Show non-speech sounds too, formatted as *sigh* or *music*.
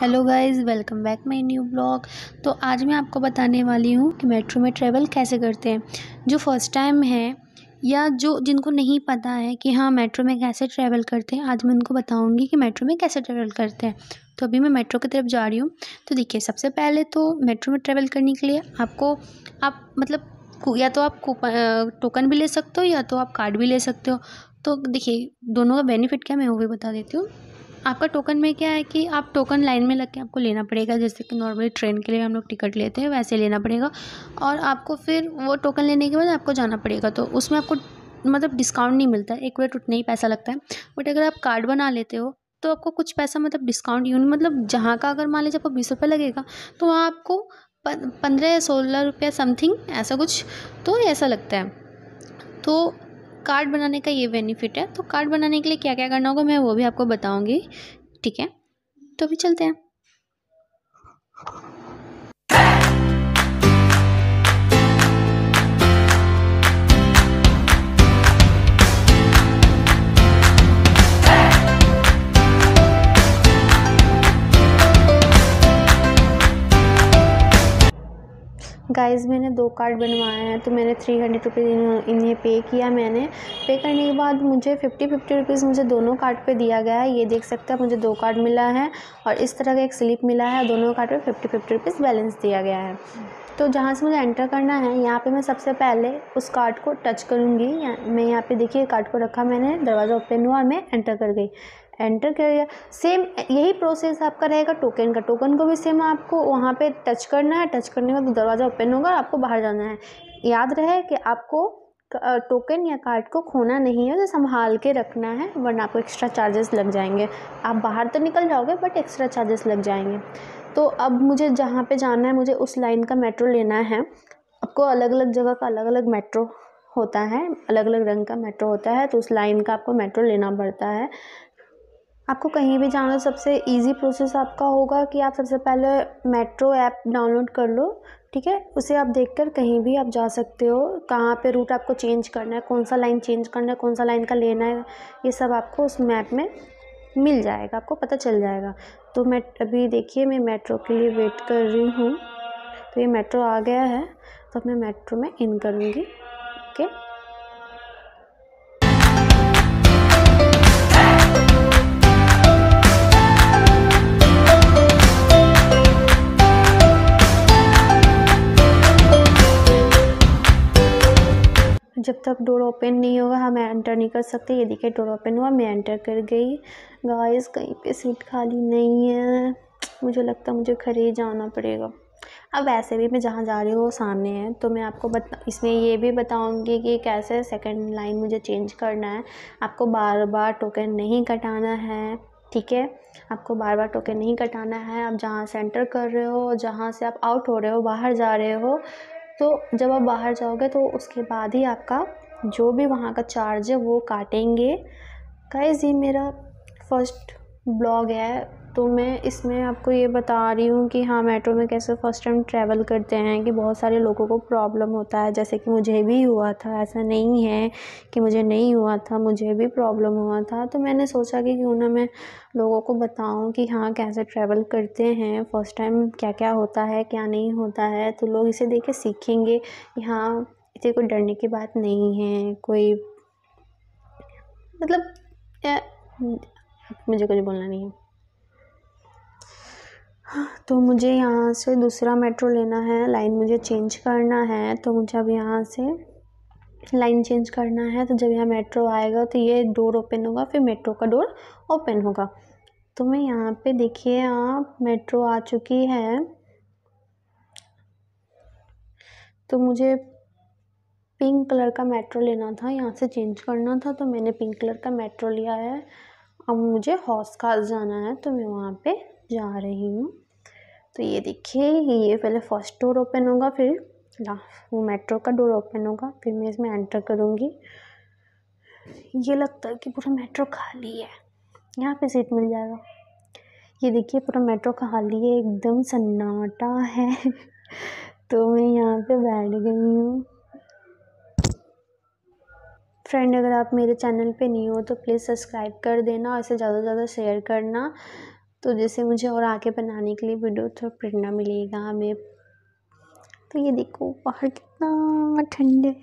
hello guys welcome back my new blog तो आज मैं आपको बताने वाली हूँ कि मेट्रो में ट्रैवल कैसे करते हैं जो फर्स्ट टाइम है या जो जिनको नहीं पता है कि हाँ मेट्रो में कैसे ट्रैवल करते हैं आज मैं उनको बताऊँगी कि मेट्रो में कैसे ट्रैवल करते हैं तो अभी मैं मेट्रो की तरफ जा रही हूँ तो देखिए सबसे पहले तो मेट्रो में ट्रैवल करने के लिए आपको आप मतलब या तो आप कूपन टोकन भी ले सकते हो या तो आप कार्ड भी ले सकते हो तो देखिए दोनों का बेनिफिट क्या मैं वो भी बता देती हूँ आपका टोकन में क्या है कि आप टोकन लाइन में लग के आपको लेना पड़ेगा जैसे कि नॉर्मली ट्रेन के लिए हम लोग टिकट लेते हैं वैसे लेना पड़ेगा और आपको फिर वो टोकन लेने के बाद आपको जाना पड़ेगा तो उसमें आपको मतलब डिस्काउंट नहीं मिलता एक बार उतना ही पैसा लगता है बट अगर आप कार्ड बना लेते हो तो आपको कुछ पैसा मतलब डिस्काउंट नहीं मतलब जहाँ का अगर मान लीजिए आपको बीस रुपये लगेगा तो वहाँ आपको पंद्रह या सोलह रुपया समथिंग ऐसा कुछ तो ऐसा लगता है तो कार्ड बनाने का ये बेनिफिट है तो कार्ड बनाने के लिए क्या क्या करना होगा मैं वो भी आपको बताऊँगी ठीक है तो अभी चलते हैं गाइस मैंने दो कार्ड बनवाए हैं तो मैंने थ्री हंड्रेड रुपीज़ इन्हें पे किया मैंने पे करने के बाद मुझे फ़िफ्टी फिफ्टी रुपीज़ मुझे दोनों कार्ड पे दिया गया है ये देख सकते हैं मुझे दो कार्ड मिला है और इस तरह का एक स्लिप मिला है दोनों कार्ड पे फिफ्टी फिफ्टी रुपीज़ बैलेंस दिया गया है तो जहाँ से मुझे एंटर करना है यहाँ पे मैं सबसे पहले उस कार्ड को टच करूँगी मैं यहाँ पे देखिए कार्ड को रखा मैंने दरवाज़ा ओपन हुआ और मैं एंटर कर गई एंटर कर गया सेम यही प्रोसेस आपका रहेगा टोकन का टोकन को भी सेम आपको वहाँ पे टच करना है टच करने के बाद तो दरवाज़ा ओपन होगा आपको बाहर जाना है याद रहे कि आपको टोकन या कार्ड को खोना नहीं है उसे संभाल के रखना है वरना आपको एक्स्ट्रा चार्जेस लग जाएंगे आप बाहर तो निकल जाओगे बट एक्स्ट्रा चार्जेस लग जाएंगे तो अब मुझे जहाँ पे जाना है मुझे उस लाइन का मेट्रो लेना है आपको अलग अलग जगह का अलग अलग मेट्रो होता है अलग अलग रंग का मेट्रो होता है तो उस लाइन का आपको मेट्रो लेना पड़ता है आपको कहीं भी जाना सबसे ईज़ी प्रोसेस आपका होगा कि आप सबसे पहले मेट्रो ऐप डाउनलोड कर लो ठीक है उसे आप देखकर कहीं भी आप जा सकते हो कहाँ पे रूट आपको चेंज करना है कौन सा लाइन चेंज करना है कौन सा लाइन का लेना है ये सब आपको उस मैप में मिल जाएगा आपको पता चल जाएगा तो मैं अभी देखिए मैं मेट्रो के लिए वेट कर रही हूँ तो ये मेट्रो आ गया है तो मैं मेट्रो में इन करूँगी ओके जब तक डोर ओपन नहीं होगा हम एंटर नहीं कर सकते ये देखिए डोर ओपन हुआ मैं एंटर कर गई गाइस कहीं पे सीट खाली नहीं है मुझे लगता है मुझे खड़े ही जाना पड़ेगा अब वैसे भी मैं जहाँ जा रही हूँ वो सामने है तो मैं आपको बता इसमें ये भी बताऊँगी कि कैसे सेकंड लाइन मुझे चेंज करना है आपको बार बार टोकन नहीं कटाना है ठीक है आपको बार बार टोकन नहीं कटाना है आप जहाँ से एंटर कर रहे हो जहाँ से आप आउट हो रहे हो बाहर जा रहे हो तो जब आप बाहर जाओगे तो उसके बाद ही आपका जो भी वहाँ का चार्ज है वो काटेंगे गाइस ये मेरा फर्स्ट ब्लॉग है तो मैं इसमें आपको ये बता रही हूँ कि हाँ मेट्रो में कैसे फ़र्स्ट टाइम ट्रैवल करते हैं कि बहुत सारे लोगों को प्रॉब्लम होता है जैसे कि मुझे भी हुआ था ऐसा नहीं है कि मुझे नहीं हुआ था मुझे भी प्रॉब्लम हुआ था तो मैंने सोचा कि क्यों ना मैं लोगों को बताऊँ कि हाँ कैसे ट्रैवल करते हैं फ़र्स्ट टाइम क्या क्या होता है क्या नहीं होता है तो लोग इसे देख के सीखेंगे कि हाँ इसे कोई डरने की बात नहीं है कोई मतलब मुझे कुछ बोलना नहीं है तो मुझे यहाँ से दूसरा मेट्रो लेना है लाइन मुझे चेंज करना है तो मुझे अब यहाँ से लाइन चेंज करना है तो जब यहाँ मेट्रो आएगा तो ये डोर ओपन होगा फिर मेट्रो का डोर ओपन होगा तो मैं यहाँ पे देखिए आप मेट्रो आ चुकी है तो मुझे पिंक कलर का मेट्रो लेना था यहाँ से चेंज करना था तो मैंने पिंक कलर का मेट्रो लिया है अब मुझे हौस खास जाना है तो मैं वहाँ पे जा रही हूँ तो ये देखिए ये पहले फर्स्ट डोर ओपन होगा फिर वो मेट्रो का डोर ओपन होगा फिर मैं इसमें एंटर करूँगी ये लगता है कि पूरा मेट्रो खाली है यहाँ पे सीट मिल जाएगा ये देखिए पूरा मेट्रो खाली है एकदम सन्नाटा है *laughs* तो मैं यहाँ पे बैठ गई हूँ फ्रेंड अगर आप मेरे चैनल पे नहीं हो तो प्लीज़ सब्सक्राइब कर देना और इसे ज़्यादा से ज़्यादा शेयर करना तो जैसे मुझे और आगे बनाने के लिए वीडियो तो प्रेरणा मिलेगा हमें तो ये देखो बाहर कितना ठंडे